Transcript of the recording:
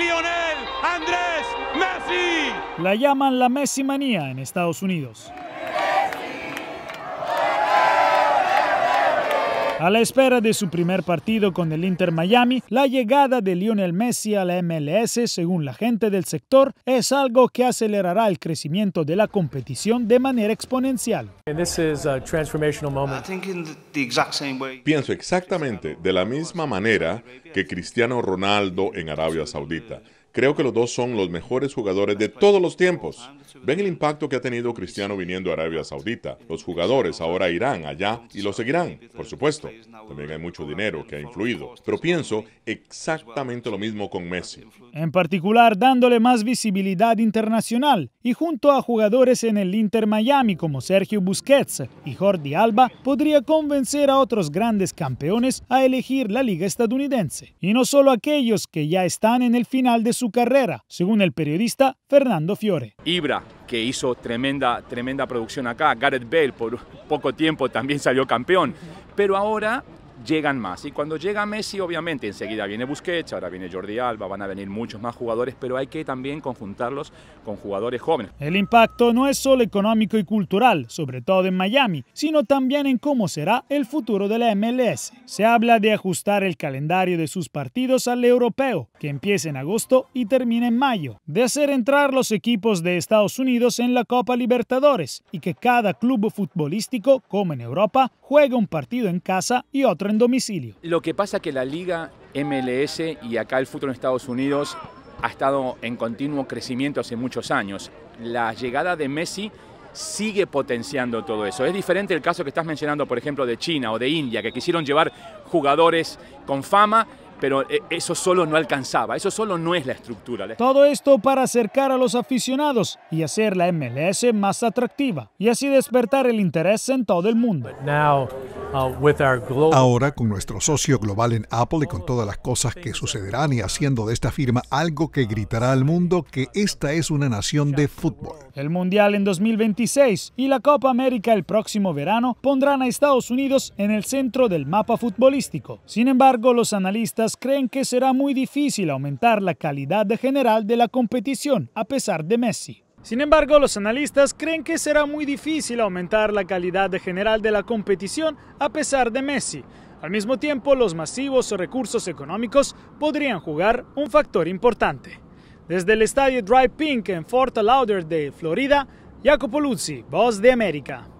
Lionel Andrés Messi. La llaman la Messi manía en Estados Unidos. A la espera de su primer partido con el Inter Miami, la llegada de Lionel Messi a la MLS, según la gente del sector, es algo que acelerará el crecimiento de la competición de manera exponencial. Pienso exactamente de la misma manera que Cristiano Ronaldo en Arabia Saudita. Creo que los dos son los mejores jugadores de todos los tiempos. Ven el impacto que ha tenido Cristiano viniendo a Arabia Saudita. Los jugadores ahora irán allá y lo seguirán, por supuesto. También hay mucho dinero que ha influido. Pero pienso exactamente lo mismo con Messi. En particular, dándole más visibilidad internacional y junto a jugadores en el Inter Miami como Sergio Busquets y Jordi Alba, podría convencer a otros grandes campeones a elegir la liga estadounidense. Y no solo aquellos que ya están en el final de su su carrera, según el periodista Fernando Fiore. Ibra, que hizo tremenda, tremenda producción acá, Gareth Bale por poco tiempo también salió campeón, pero ahora llegan más. Y cuando llega Messi, obviamente, enseguida viene Busquets, ahora viene Jordi Alba, van a venir muchos más jugadores, pero hay que también conjuntarlos con jugadores jóvenes. El impacto no es solo económico y cultural, sobre todo en Miami, sino también en cómo será el futuro de la MLS. Se habla de ajustar el calendario de sus partidos al europeo, que empiece en agosto y termine en mayo, de hacer entrar los equipos de Estados Unidos en la Copa Libertadores y que cada club futbolístico, como en Europa, juegue un partido en casa y otro en domicilio. Lo que pasa es que la liga MLS y acá el fútbol en Estados Unidos ha estado en continuo crecimiento hace muchos años. La llegada de Messi sigue potenciando todo eso. Es diferente el caso que estás mencionando, por ejemplo, de China o de India, que quisieron llevar jugadores con fama pero eh, eso solo no alcanzaba, eso solo no es la estructura. Todo esto para acercar a los aficionados y hacer la MLS más atractiva y así despertar el interés en todo el mundo. Uh, Ahora con nuestro socio global en Apple y con todas las cosas que sucederán y haciendo de esta firma algo que gritará al mundo que esta es una nación de fútbol. El Mundial en 2026 y la Copa América el próximo verano pondrán a Estados Unidos en el centro del mapa futbolístico. Sin embargo, los analistas creen que será muy difícil aumentar la calidad general de la competición a pesar de Messi. Sin embargo, los analistas creen que será muy difícil aumentar la calidad general de la competición a pesar de Messi. Al mismo tiempo, los masivos recursos económicos podrían jugar un factor importante. Desde el estadio Dry Pink en Fort Lauderdale, Florida, Jacopo Luzzi, Voz de América.